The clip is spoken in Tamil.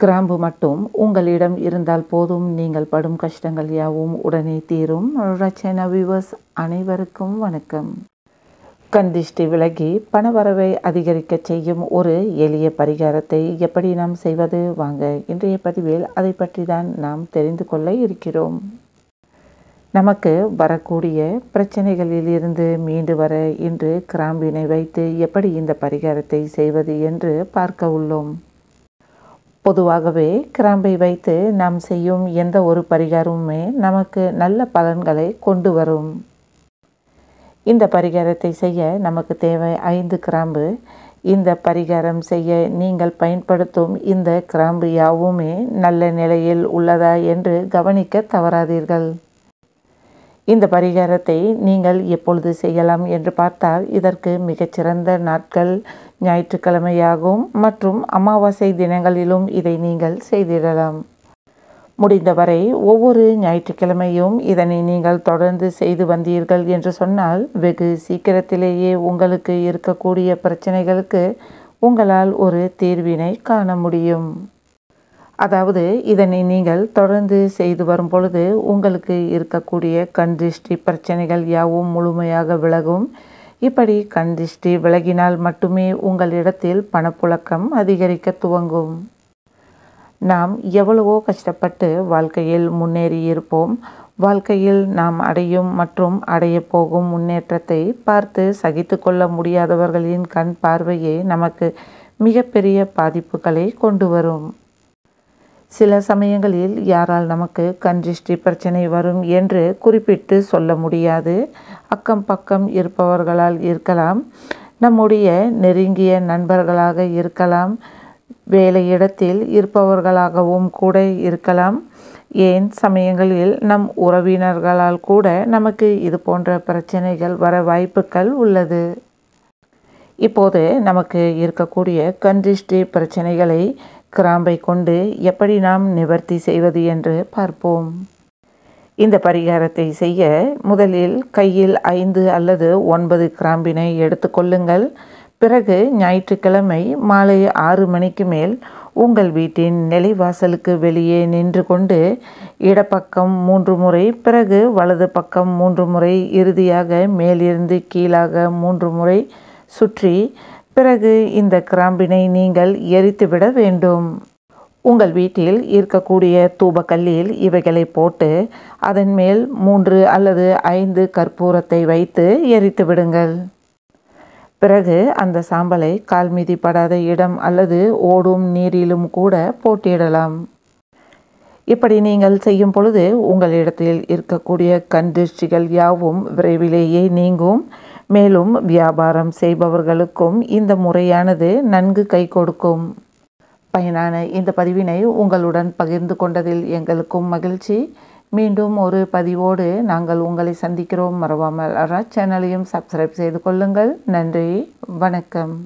கிராம்பு மட்டும் உங்களிடம் இருந்தால் போதும் நீங்கள் படும் கஷ்டங்கள் யாவும் உடனே தீரும் ரச்சனா வியூவர்ஸ் அனைவருக்கும் வணக்கம் கந்திஷ்டி விலகி பணவரவை அதிகரிக்க செய்யும் ஒரு எளிய பரிகாரத்தை எப்படி நாம் செய்வது வாங்க இன்றைய பதிவில் அதை பற்றி தான் நாம் தெரிந்து கொள்ள இருக்கிறோம் நமக்கு வரக்கூடிய பிரச்சனைகளில் இருந்து மீண்டு வர இன்று கிராம்பினை வைத்து எப்படி இந்த பரிகாரத்தை செய்வது என்று பார்க்க உள்ளோம் பொதுவாகவே கிராம்பை வைத்து நாம் செய்யும் எந்த ஒரு பரிகாரமுமே நமக்கு நல்ல பலன்களை கொண்டு வரும் இந்த பரிகாரத்தை செய்ய நமக்கு தேவை ஐந்து கிராம்பு இந்த பரிகாரம் செய்ய நீங்கள் பயன்படுத்தும் இந்த கிராம்பு யாவுமே நல்ல நிலையில் உள்ளதா என்று கவனிக்க தவறாதீர்கள் இந்த பரிகாரத்தை நீங்கள் எப்பொழுது செய்யலாம் என்று பார்த்தால் இதற்கு மிகச்சிறந்த நாட்கள் ஞாயிற்றுக்கிழமையாகும் மற்றும் அமாவாசை தினங்களிலும் இதை நீங்கள் செய்திடலாம் முடிந்தவரை ஒவ்வொரு ஞாயிற்றுக்கிழமையும் இதனை நீங்கள் தொடர்ந்து செய்து வந்தீர்கள் என்று சொன்னால் வெகு சீக்கிரத்திலேயே உங்களுக்கு இருக்கக்கூடிய பிரச்சனைகளுக்கு உங்களால் ஒரு தீர்வினை காண முடியும் அதாவது இதனை நீங்கள் தொடர்ந்து செய்து வரும் பொழுது உங்களுக்கு இருக்கக்கூடிய கண் திருஷ்டி பிரச்சனைகள் யாவும் முழுமையாக விலகும் இப்படி கண் திருஷ்டி விலகினால் மட்டுமே உங்களிடத்தில் பணப்புழக்கம் அதிகரிக்க துவங்கும் நாம் எவ்வளவோ கஷ்டப்பட்டு வாழ்க்கையில் முன்னேறியிருப்போம் வாழ்க்கையில் நாம் அடையும் மற்றும் அடைய போகும் முன்னேற்றத்தை பார்த்து சகித்து கொள்ள முடியாதவர்களின் கண் பார்வையே நமக்கு மிகப்பெரிய பாதிப்புகளை கொண்டு வரும் சில சமயங்களில் யாரால் நமக்கு கஞ்சிஷ்டி பிரச்சனை வரும் என்று குறிப்பிட்டு சொல்ல முடியாது அக்கம் பக்கம் இருப்பவர்களால் இருக்கலாம் நம்முடைய நெருங்கிய நண்பர்களாக இருக்கலாம் வேலையிடத்தில் இருப்பவர்களாகவும் கூட இருக்கலாம் ஏன் சமயங்களில் நம் உறவினர்களால் கூட நமக்கு இது போன்ற பிரச்சனைகள் வர வாய்ப்புகள் உள்ளது இப்போது நமக்கு இருக்கக்கூடிய கன்றிஷ்டி பிரச்சனைகளை கிராம்பை கொண்டு எப்படி நாம் நிவர்த்தி செய்வது என்று பார்ப்போம் இந்த பரிகாரத்தை செய்ய முதலில் கையில் ஐந்து அல்லது ஒன்பது கிராம்பினை எடுத்துக்கொள்ளுங்கள் பிறகு ஞாயிற்றுக்கிழமை மாலை ஆறு மணிக்கு மேல் உங்கள் வீட்டின் நிலைவாசலுக்கு வெளியே நின்று கொண்டு இடப்பக்கம் மூன்று முறை பிறகு வலது பக்கம் மூன்று முறை இறுதியாக மேலிருந்து கீழாக மூன்று முறை சுற்றி பிறகு இந்த கிராம்பினை நீங்கள் எரித்துவிட வேண்டும் உங்கள் வீட்டில் இருக்கக்கூடிய தூபக்கல்லில் இவைகளை போட்டு அதன் மேல் மூன்று அல்லது ஐந்து கற்பூரத்தை வைத்து எரித்து விடுங்கள் பிறகு அந்த சாம்பலை கால்மீதி படாத இடம் அல்லது ஓடும் நீரிலும் கூட போட்டியிடலாம் இப்படி நீங்கள் செய்யும் பொழுது உங்களிடத்தில் இருக்கக்கூடிய கண்டிஷ்டிகள் யாவும் விரைவிலேயே நீங்கும் மேலும் வியாபாரம் செய்பவர்களுக்கும் இந்த முறையானது நன்கு கை கொடுக்கும் பயனான இந்த பதிவினை உங்களுடன் பகிர்ந்து கொண்டதில் எங்களுக்கும் மகிழ்ச்சி மீண்டும் ஒரு பதிவோடு நாங்கள் உங்களை சந்திக்கிறோம் மறவாமல் சேனலையும் சப்ஸ்கிரைப் செய்து கொள்ளுங்கள் நன்றி வணக்கம்